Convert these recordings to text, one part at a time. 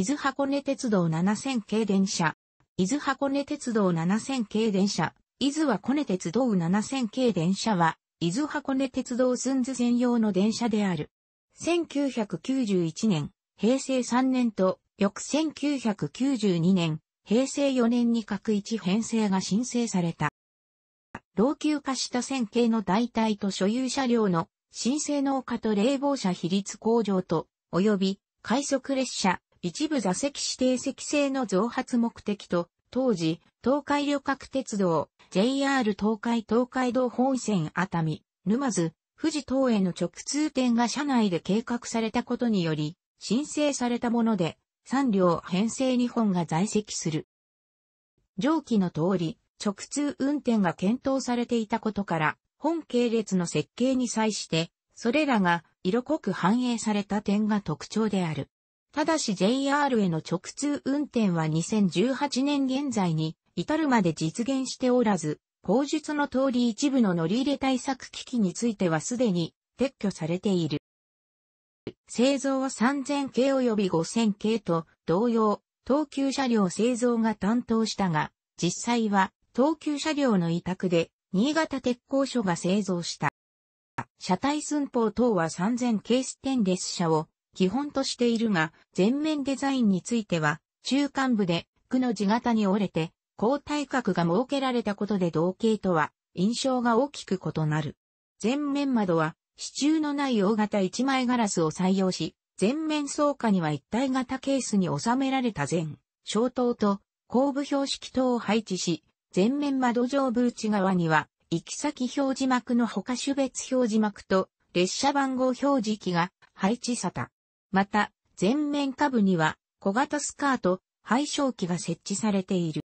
伊豆箱根鉄道7000系電車。伊豆箱根鉄道7000系電車。伊豆は根鉄道7000系電車は、伊豆箱根鉄道寸図専用の電車である。1991年、平成3年と、翌1992年、平成4年に各一編成が申請された。老朽化した線形の代替と所有車両の申請農家と冷房車比率向上と、及び快速列車、一部座席指定席制の増発目的と、当時、東海旅客鉄道、JR 東海東海道本線熱海、沼津、富士等への直通点が社内で計画されたことにより、申請されたもので、3両編成2本が在籍する。上記の通り、直通運転が検討されていたことから、本系列の設計に際して、それらが色濃く反映された点が特徴である。ただし JR への直通運転は2018年現在に至るまで実現しておらず、口述の通り一部の乗り入れ対策機器についてはすでに撤去されている。製造は3000系及び5000系と同様、東急車両製造が担当したが、実際は東急車両の委託で新潟鉄工所が製造した。車体寸法等は3000系ステンレス車を基本としているが、全面デザインについては、中間部で、区の字型に折れて、高体角が設けられたことで同型とは、印象が大きく異なる。全面窓は、支柱のない大型一枚ガラスを採用し、全面倉下には一体型ケースに収められた全、小灯と後部標識灯を配置し、全面窓上部内側には、行き先表示幕の他種別表示幕と列車番号表示器が配置された。また、前面下部には小型スカート、配色機が設置されている。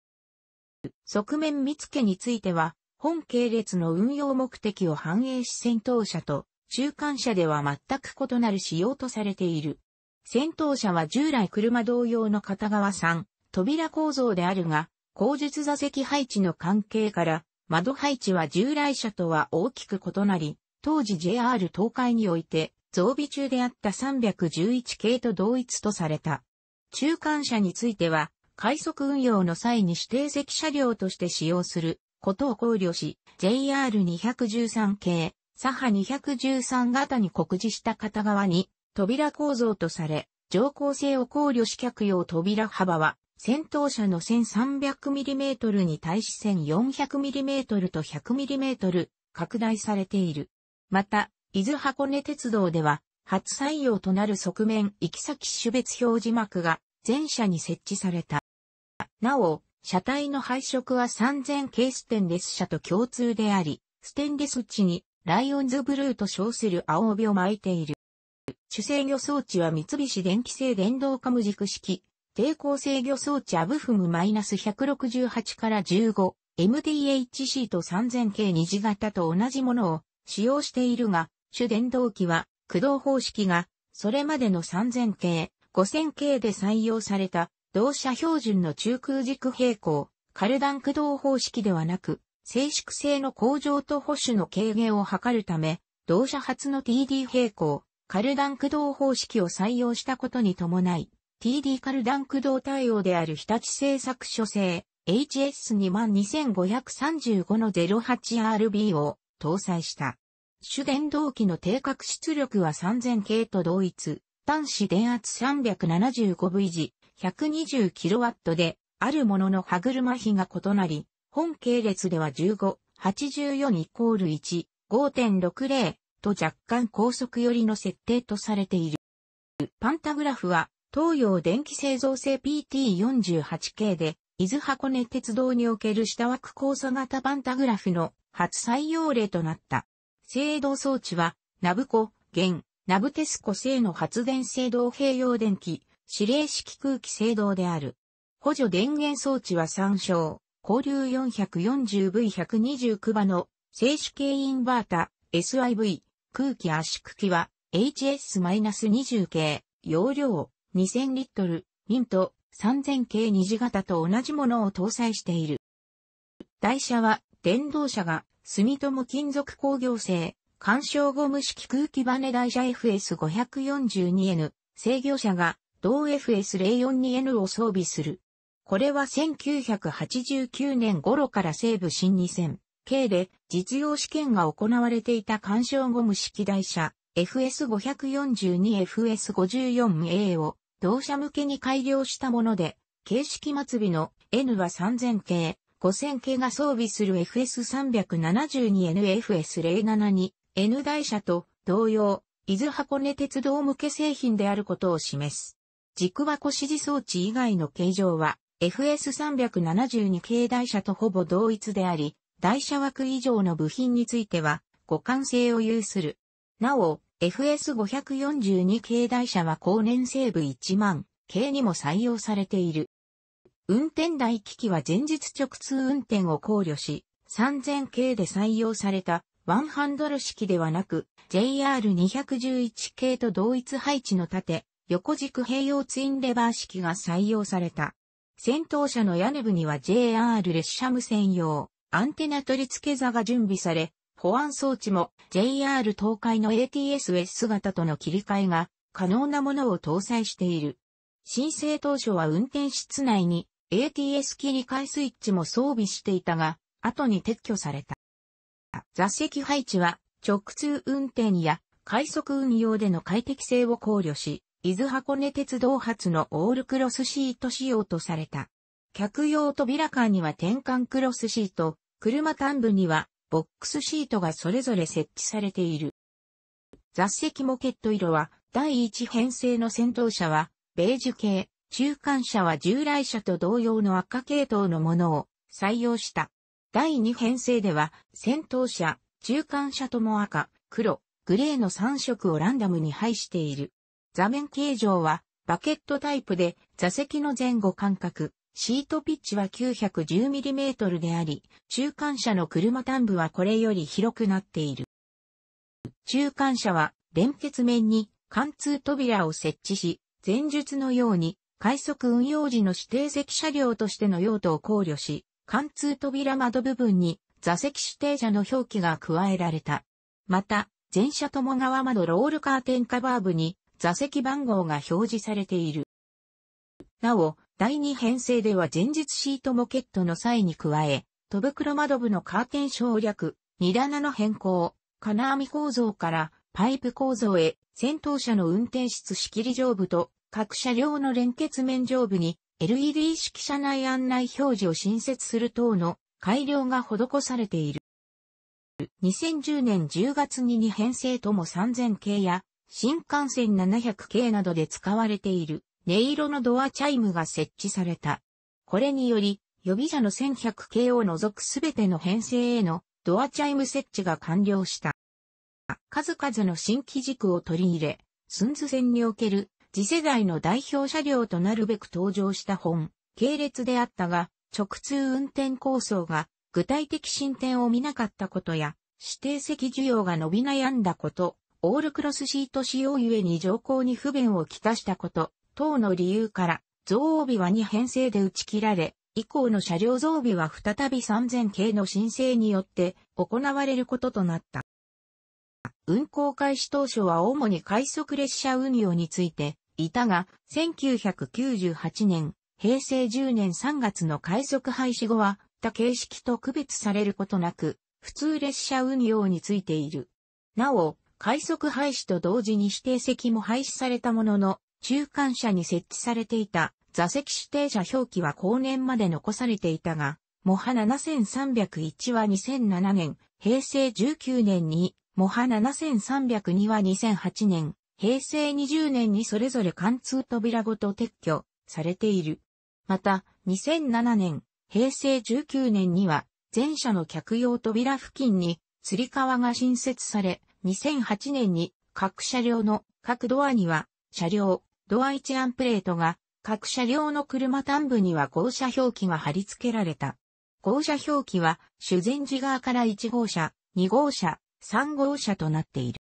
側面見付けについては、本系列の運用目的を反映し戦闘車と中間車では全く異なる仕様とされている。戦闘車は従来車同様の片側3、扉構造であるが、後述座席配置の関係から、窓配置は従来車とは大きく異なり、当時 JR 東海において増備中であった311系と同一とされた。中間車については、快速運用の際に指定席車両として使用することを考慮し、JR213 系、左派213型に告示した片側に扉構造とされ、乗降性を考慮し客用扉幅は、先頭車の 1300mm に対し 1400mm と 100mm 拡大されている。また、伊豆箱根鉄道では、初採用となる側面行き先種別表示幕が全車に設置された。なお、車体の配色は3000系ステンレス車と共通であり、ステンレス地にライオンズブルーと称する青帯を巻いている。主制御装置は三菱電機製電動カム軸式、抵抗制御装置アブフム -168 から 15MDHC と3 0 0 0系二次型と同じものを使用しているが、主電動機は駆動方式がそれまでの3000系、5000系で採用された同社標準の中空軸平行、カルダン駆動方式ではなく、静粛性の向上と保守の軽減を図るため、同社初の TD 平行、カルダン駆動方式を採用したことに伴い、TD カルダン駆動対応である日立製作所製 HS22535 の 08RB を搭載した。主電動機の定格出力は3 0 0 0系と同一、端子電圧 375V 時 120kW で、あるものの歯車比が異なり、本系列では15、84イコール1、5.60と若干高速寄りの設定とされている。パンタグラフは、東洋電気製造製 PT48 系で、伊豆箱根鉄道における下枠交差型パンタグラフの初採用例となった。制動装置は、ナブコ、現、ナブテスコ製の発電制動併用電気、指令式空気制動である。補助電源装置は参照、交流 440V129 場の静止系インバータ、SIV、空気圧縮機は HS-20 系、容量2000リットル、ミント3000系二次型と同じものを搭載している。台車は電動車が住友金属工業製、干渉ゴム式空気バネ台車 FS542N、制御車が同 FS042N を装備する。これは1989年頃から西部新2000、系で実用試験が行われていた干渉ゴム式台車 FS542FS54A を同社向けに改良したもので、形式末尾の N は3000系、5000系が装備する FS372NFS07 2N 台車と同様、伊豆箱根鉄道向け製品であることを示す。軸箱指示装置以外の形状は FS372 系台車とほぼ同一であり、台車枠以上の部品については互換性を有する。なお、FS542 系台車は高年ー部1万系にも採用されている。運転台機器は前日直通運転を考慮し、3000系で採用されたワンハンドル式ではなく、JR211 系と同一配置の縦、横軸併用ツインレバー式が採用された。先頭車の屋根部には JR 列車無線用、アンテナ取り付け座が準備され、保安装置も JR 東海の ATSS 型との切り替えが可能なものを搭載している。申請当初は運転室内に ATS 機替えスイッチも装備していたが、後に撤去された。座席配置は直通運転や快速運用での快適性を考慮し、伊豆箱根鉄道発のオールクロスシート仕様とされた。客用扉間には転換クロスシート、車端部にはボックスシートがそれぞれ設置されている。座席モケット色は第一編成の先頭車はベージュ系、中間車は従来車と同様の赤系統のものを採用した。第2編成では、先頭車、中間車とも赤、黒、グレーの3色をランダムに配している。座面形状は、バケットタイプで、座席の前後間隔、シートピッチは 910mm であり、中間車の車端部はこれより広くなっている。中間車は、連結面に貫通扉を設置し、前述のように快速運用時の指定席車両としての用途を考慮し、貫通扉窓部分に座席指定者の表記が加えられた。また、前車とも側窓ロールカーテンカバー部に座席番号が表示されている。なお、第2編成では前日シートモケットの際に加え、戸袋窓部のカーテン省略、荷棚の変更、金網構造からパイプ構造へ、先頭車の運転室仕切り上部と各車両の連結面上部に LED 式車内案内表示を新設する等の改良が施されている。2010年10月に2編成とも3000系や新幹線700系などで使われている音色のドアチャイムが設置された。これにより予備車の1100系を除くすべての編成へのドアチャイム設置が完了した。数々の新機軸を取り入れ、スンズ線における次世代の代表車両となるべく登場した本、系列であったが、直通運転構想が具体的進展を見なかったことや、指定席需要が伸び悩んだこと、オールクロスシート使用ゆえに乗降に不便をきたしたこと、等の理由から、増帯は2編成で打ち切られ、以降の車両増備は再び3000系の申請によって行われることとなった。運行開始当初は主に快速列車運用についていたが、1998年、平成10年3月の快速廃止後は、他形式と区別されることなく、普通列車運用についている。なお、快速廃止と同時に指定席も廃止されたものの、中間車に設置されていた座席指定者表記は後年まで残されていたが、モハ7301は2007年、平成19年に、モハ7302は2008年、平成20年にそれぞれ貫通扉ごと撤去されている。また、2007年、平成19年には、前者の客用扉付近に、吊り革が新設され、2008年に、各車両の各ドアには、車両、ドア一ンプレートが、各車両の車端部には号車表記が貼り付けられた。号車表記は、修善寺側から1号車、2号車、3号車となっている。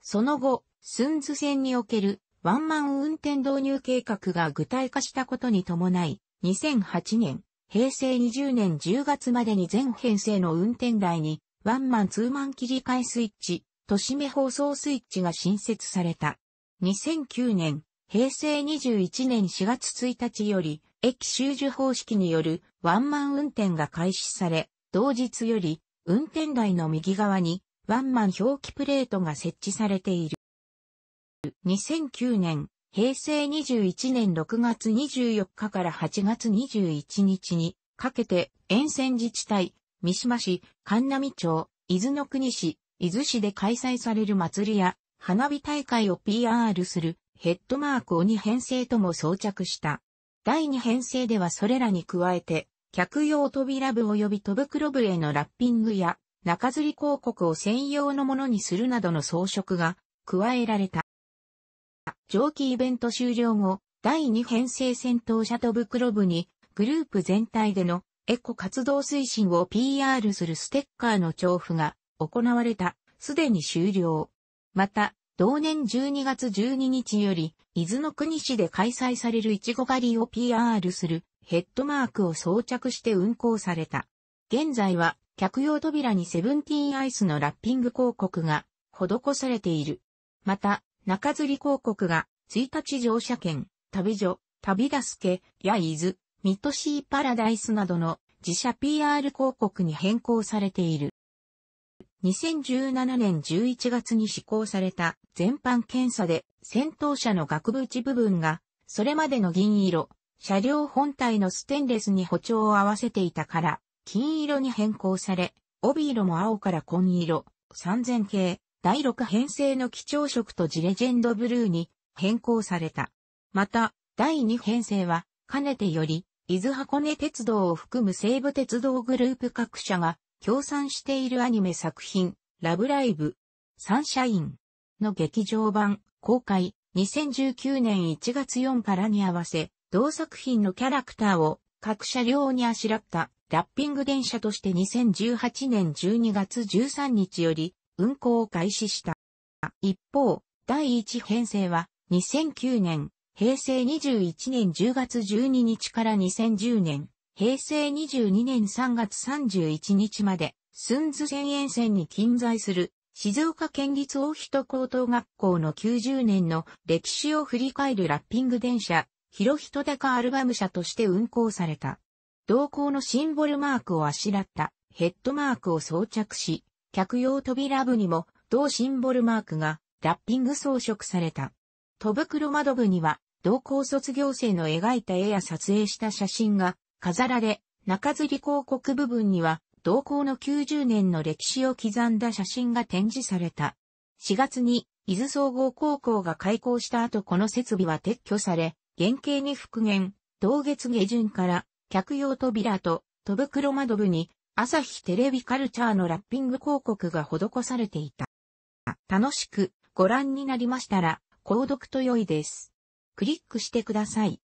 その後、スンズ線におけるワンマン運転導入計画が具体化したことに伴い、2008年、平成20年10月までに全編成の運転台に、ワンマンツーマン切り替えスイッチ、都市目放送スイッチが新設された。2009年、平成21年4月1日より、駅周受方式によるワンマン運転が開始され、同日より、運転台の右側に、ワンマン表記プレートが設置されている。2009年、平成21年6月24日から8月21日にかけて沿線自治体、三島市、神波町、伊豆の国市、伊豆市で開催される祭りや花火大会を PR するヘッドマークを2編成とも装着した。第2編成ではそれらに加えて、客用扉部及び戸袋部へのラッピングや中吊り広告を専用のものにするなどの装飾が加えられた。上記イベント終了後、第2編成戦闘車と袋部に、グループ全体でのエコ活動推進を PR するステッカーの調布が行われた、すでに終了。また、同年12月12日より、伊豆の国市で開催されるイチゴ狩りを PR するヘッドマークを装着して運行された。現在は、客用扉にセブンティーンアイスのラッピング広告が施されている。また、中吊り広告が、1日乗車券、旅所、旅助け、や伊豆、ミッドシーパラダイスなどの自社 PR 広告に変更されている。2017年11月に施行された全般検査で先頭車の額縁部分がそれまでの銀色、車両本体のステンレスに補調を合わせていたから金色に変更され、帯色も青から紺色、3000系、第6編成の基調色とジレジェンドブルーに変更された。また、第2編成は、かねてより、伊豆箱根鉄道を含む西武鉄道グループ各社が協賛しているアニメ作品、ラブライブ、サンシャインの劇場版公開2019年1月4からに合わせ、同作品のキャラクターを各車両にあしらったラッピング電車として2018年12月13日より運行を開始した。一方、第一編成は2009年、平成21年10月12日から2010年、平成22年3月31日まで、寸図千円線に近在する、静岡県立大人高等学校の90年の歴史を振り返るラッピング電車、広人高アルバム車として運行された。同校のシンボルマークをあしらったヘッドマークを装着し、客用扉部にも同シンボルマークがラッピング装飾された。戸袋窓部には同校卒業生の描いた絵や撮影した写真が飾られ、中吊り広告部分には同校の90年の歴史を刻んだ写真が展示された。4月に伊豆総合高校が開校した後この設備は撤去され、原型に復元、同月下旬から客用扉と戸袋窓部に朝日テレビカルチャーのラッピング広告が施されていた。楽しくご覧になりましたら、購読と良いです。クリックしてください。